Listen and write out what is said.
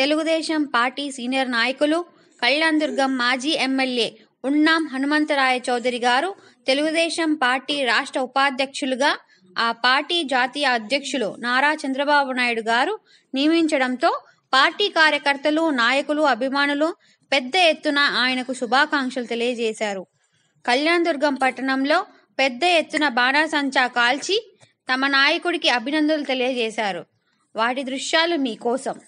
Telugu Desam party senior నాయకులు కళ్యాణదుర్గం మాజీ MLA ఉన్నాం హనుమంతరాయ చౌదరి గారు తెలుగుదేశం పార్టీ రాష్ట్ర ఉపాధ్యక్షులుగా ఆ పార్టీ జాతీయ అధ్యక్షులు నారా చంద్రబాబు నాయుడు గారు నియమించడంతో పార్టీ కార్యకర్తలు నాయకులు అభిమానులు పెద్ద ఎత్తున ఆయనకు శుభాకాంక్షలు తెలియజేశారు కళ్యాణదుర్గం పట్టణంలో పెద్ద ఎత్తున బాణాసంచా కాల్చి తమ నాయకుడికి అభినందనలు తెలియజేశారు వాటి దృశ్యాలు మీకోసం